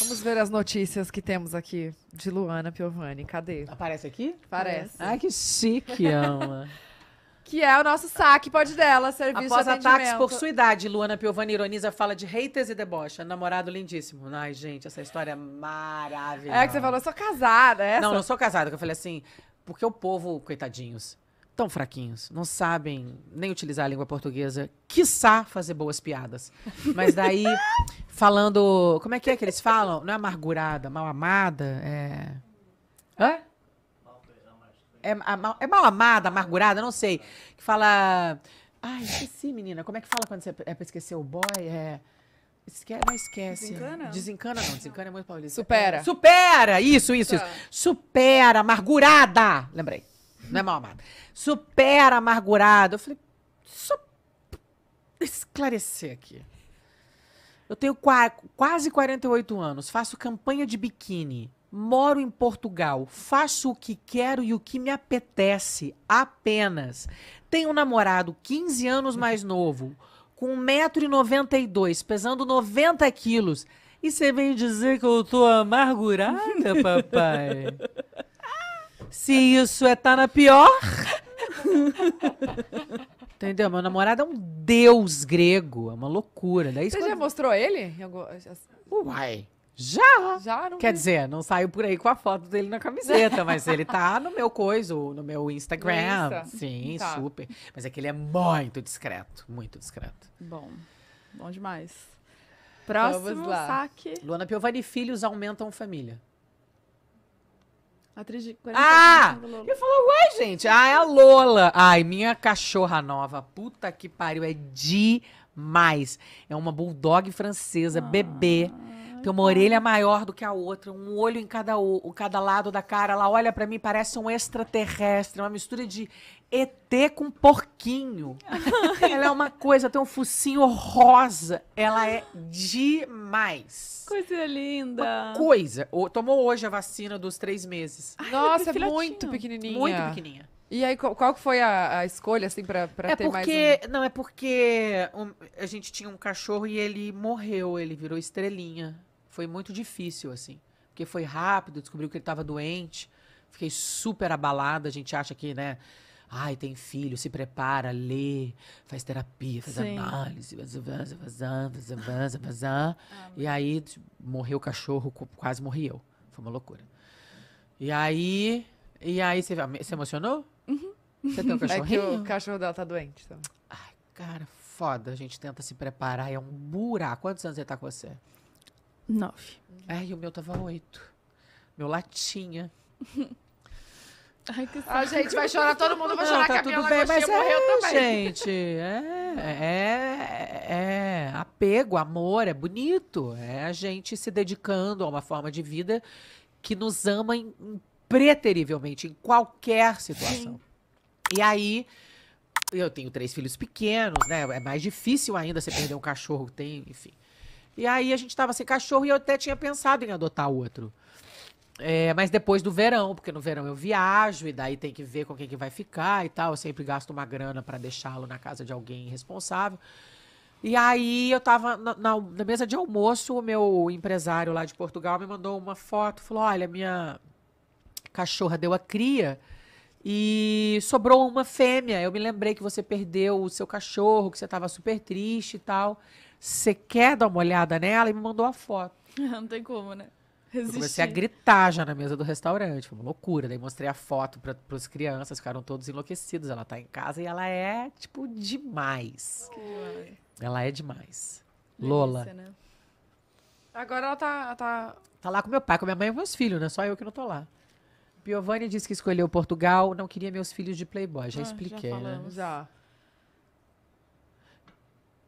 Vamos ver as notícias que temos aqui de Luana Piovani. Cadê? Aparece aqui? Parece. Ai, que chique, ama. que é o nosso saque, pode dela, serviço Após de atendimento. ataques por sua idade, Luana Piovani ironiza, fala de haters e debocha. Namorado lindíssimo. Ai, gente, essa história é maravilhosa. É que você falou, eu sou casada, é essa? Não, não sou casada, que eu falei assim, porque o povo, coitadinhos tão fraquinhos, não sabem nem utilizar a língua portuguesa, quiçá fazer boas piadas. Mas daí, falando. Como é que é que eles falam? Não é amargurada, mal amada? É. Hã? É, é mal amada, amargurada, não sei. Que fala. Ai, esqueci, menina. Como é que fala quando você é pra esquecer o boy? É. Não esquece. Desencana? Desencana não, desencana é muito paulista. Supera. Supera! Isso, isso, isso. Tá. Supera, amargurada! Lembrei não é mal amado. Supera amargurado. Eu falei, só esclarecer aqui. Eu tenho quase 48 anos, faço campanha de biquíni, moro em Portugal, faço o que quero e o que me apetece, apenas. Tenho um namorado 15 anos mais novo, com 1,92m, pesando 90 quilos. E você vem dizer que eu tô amargurada, papai? Se isso é tá na pior. Entendeu? Meu namorado é um deus grego. É uma loucura. Daí, Você quando... já mostrou ele? Uai. Já! Já não Quer vi. dizer, não saiu por aí com a foto dele na camiseta, mas ele tá no meu coisa, no meu Instagram. Insta. Sim, tá. super. Mas é que ele é muito discreto, muito discreto. Bom, bom demais. Próximo Vamos saque. Luana Piovani Filhos aumentam família. Atriz de 40 Ah! Eu falo, ué gente, ah, é a Lola. Ai, minha cachorra nova. Puta que pariu, é demais. É uma bulldog francesa, ah. bebê. Tem uma orelha maior do que a outra, um olho em cada, o, cada lado da cara. Ela olha para mim, parece um extraterrestre, uma mistura de ET com porquinho. ela é uma coisa, tem um focinho rosa. Ela é demais. Coisa linda. Uma coisa. Tomou hoje a vacina dos três meses. Ai, Nossa, é muito pequenininha. Muito pequenininha. E aí, qual, qual foi a, a, escolha, assim, pra, pra é ter porque, mais um... Não, é porque um, a gente tinha um cachorro e ele morreu, ele virou estrelinha foi muito difícil, assim. Porque foi rápido, descobriu que ele estava doente. Fiquei super abalada. A gente acha que, né? Ai, tem filho, se prepara, lê, faz terapia, faz Sim. análise, vazan, vazan, vazan, vazan, ah, E aí morreu o cachorro, quase morri eu. Foi uma loucura. E aí. E aí, você, você emocionou? Uhum. Você tem um cachorrinho? É que o cachorro dela tá doente também. Então. Ai, cara, foda. A gente tenta se preparar, é um buraco. Quantos anos ele tá com você? Nove. Ai, o meu tava oito. Meu latinha. Ai, que ah, saco. Ah, gente, vai chorar, todo mundo vai chorar tá que a tudo bem, mas é, morreu é, também. Gente, é, é, é, é apego, amor, é bonito. É a gente se dedicando a uma forma de vida que nos ama impreterivelmente, em qualquer situação. Sim. E aí, eu tenho três filhos pequenos, né? É mais difícil ainda você perder um cachorro, tem, enfim. E aí a gente tava sem cachorro e eu até tinha pensado em adotar outro. É, mas depois do verão, porque no verão eu viajo e daí tem que ver com quem que vai ficar e tal. Eu sempre gasto uma grana para deixá-lo na casa de alguém responsável. E aí eu tava na, na, na, mesa de almoço, o meu empresário lá de Portugal me mandou uma foto, falou: olha, minha cachorra deu a cria e sobrou uma fêmea. Eu me lembrei que você perdeu o seu cachorro, que você tava super triste e tal. Você quer dar uma olhada nela? E me mandou a foto. Não tem como, né? Resistir. Eu comecei a gritar já na mesa do restaurante, foi uma loucura. Daí mostrei a foto para as crianças, ficaram todos enlouquecidos. Ela tá em casa e ela é, tipo, demais. Que... Ela é demais. Delícia, Lola. Né? Agora ela tá, tá. Tá lá com meu pai, com minha mãe e meus filhos, né? Só eu que não tô lá. Piovani disse que escolheu Portugal, não queria meus filhos de Playboy. Já ah, expliquei, né? já falamos, né? Já.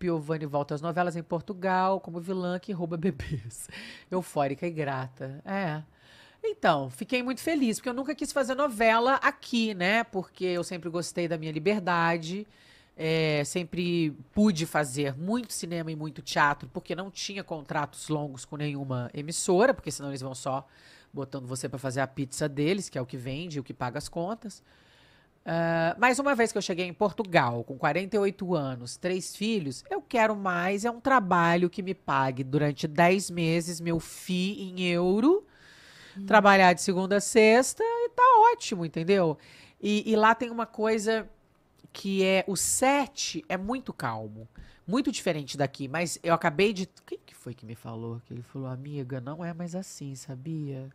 Piovani volta às novelas em Portugal como vilã que rouba bebês. Eufórica e grata. É. Então, fiquei muito feliz, porque eu nunca quis fazer novela aqui, né? Porque eu sempre gostei da minha liberdade. É, sempre pude fazer muito cinema e muito teatro, porque não tinha contratos longos com nenhuma emissora, porque senão eles vão só botando você para fazer a pizza deles, que é o que vende, o que paga as contas. Uh, ah, mas uma vez que eu cheguei em Portugal com 48 anos, três filhos, eu quero mais é um trabalho que me pague durante 10 meses meu fi em euro, hum. trabalhar de segunda a sexta e tá ótimo, entendeu? E, e lá tem uma coisa que é o sete é muito calmo, muito diferente daqui, mas eu acabei de. Quem que foi que me falou? Que ele falou, amiga, não é mais assim, sabia?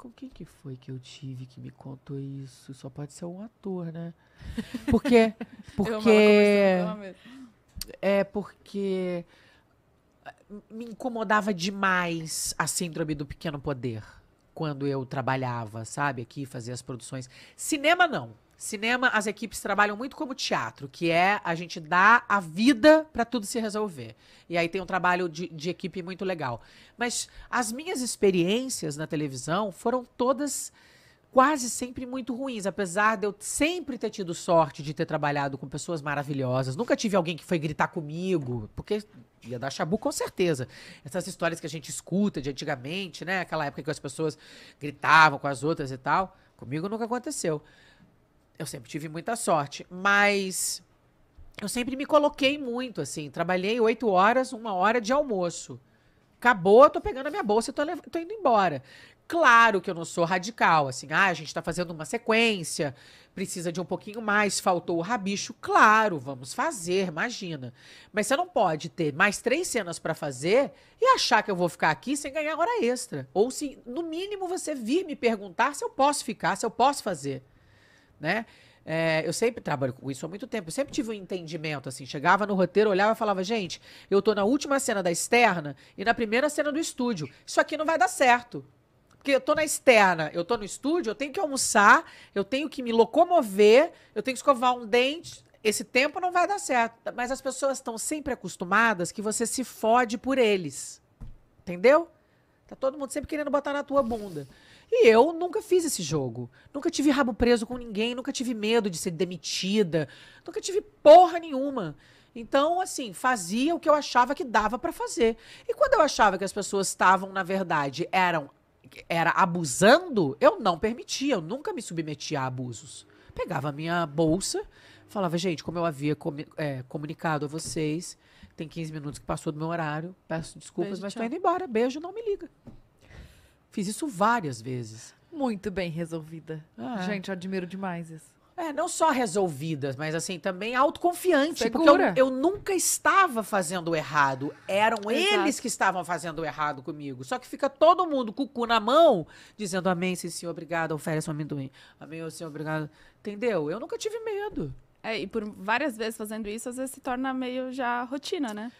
com quem que foi que eu tive que me contou isso? Só pode ser um ator, né? Porque, porque é porque me incomodava demais a síndrome do pequeno poder quando eu trabalhava, sabe, aqui fazia as produções. Cinema não. Cinema, as equipes trabalham muito como teatro, que é a gente dá a vida para tudo se resolver. E aí tem um trabalho de, de equipe muito legal. Mas as minhas experiências na televisão foram todas quase sempre muito ruins, apesar de eu sempre ter tido sorte de ter trabalhado com pessoas maravilhosas. Nunca tive alguém que foi gritar comigo, porque ia dar chabu com certeza. Essas histórias que a gente escuta de antigamente, né? Aquela época que as pessoas gritavam com as outras e tal, comigo nunca aconteceu. Eu sempre tive muita sorte, mas eu sempre me coloquei muito, assim. Trabalhei oito horas, uma hora de almoço. Acabou, eu tô pegando a minha bolsa e tô, tô, indo embora. Claro que eu não sou radical, assim. Ah, a gente tá fazendo uma sequência, precisa de um pouquinho mais, faltou o rabicho. Claro, vamos fazer, imagina. Mas você não pode ter mais três cenas para fazer e achar que eu vou ficar aqui sem ganhar hora extra. Ou se, no mínimo, você vir me perguntar se eu posso ficar, se eu posso fazer né? É, eu sempre trabalho com isso há muito tempo. Eu sempre tive um entendimento, assim. Chegava no roteiro, olhava e falava, gente, eu tô na última cena da externa e na primeira cena do estúdio. Isso aqui não vai dar certo. Porque eu tô na externa, eu tô no estúdio, eu tenho que almoçar, eu tenho que me locomover, eu tenho que escovar um dente. Esse tempo não vai dar certo. Mas as pessoas estão sempre acostumadas que você se fode por eles. Entendeu? Tá todo mundo sempre querendo botar na tua bunda. E eu nunca fiz esse jogo. Nunca tive rabo preso com ninguém, nunca tive medo de ser demitida, nunca tive porra nenhuma. Então, assim, fazia o que eu achava que dava para fazer. E quando eu achava que as pessoas estavam, na verdade, eram era abusando, eu não permitia, eu nunca me submetia a abusos. Pegava a minha bolsa, falava, gente, como eu havia com, é, comunicado a vocês, tem 15 minutos que passou do meu horário, peço desculpas, Beijo, mas tô indo embora. Beijo, não me liga. Fiz isso várias vezes. Muito bem resolvida. é. Gente, admiro demais isso. É, não só resolvidas, mas assim, também autoconfiante. Segura. Porque eu, eu nunca estava fazendo errado. Eram Exato. eles que estavam fazendo errado comigo. Só que fica todo mundo com o cu na mão, dizendo amém, sim, senhor, obrigado, oferece um amendoim. Amém, senhor, obrigado. Entendeu? Eu nunca tive medo. É, e por várias vezes fazendo isso, às vezes se torna meio já rotina, né?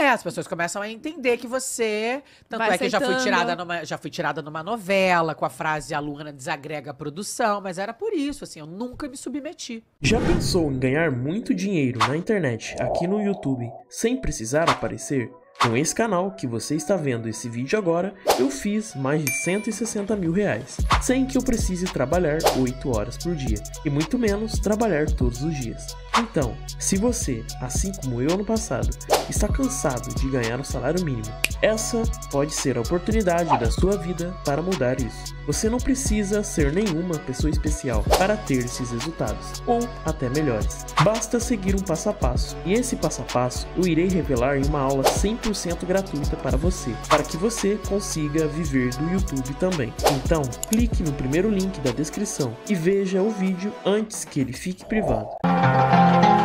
É, as pessoas começam a entender que você. Tanto Vai é que eu já fui, tirada numa, já fui tirada numa novela com a frase aluna desagrega a produção, mas era por isso, assim, eu nunca me submeti. Já pensou em ganhar muito dinheiro na internet, aqui no YouTube, sem precisar aparecer? Com esse canal que você está vendo esse vídeo agora, eu fiz mais de 160 mil reais, sem que eu precise trabalhar 8 horas por dia, e muito menos trabalhar todos os dias. Então, se você, assim como eu no passado, está cansado de ganhar um salário mínimo, essa pode ser a oportunidade da sua vida para mudar isso. Você não precisa ser nenhuma pessoa especial para ter esses resultados, ou até melhores. Basta seguir um passo a passo, e esse passo a passo eu irei revelar em uma aula 100% gratuita para você, para que você consiga viver do YouTube também. Então, clique no primeiro link da descrição e veja o vídeo antes que ele fique privado.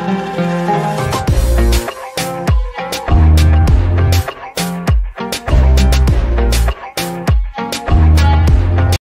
Música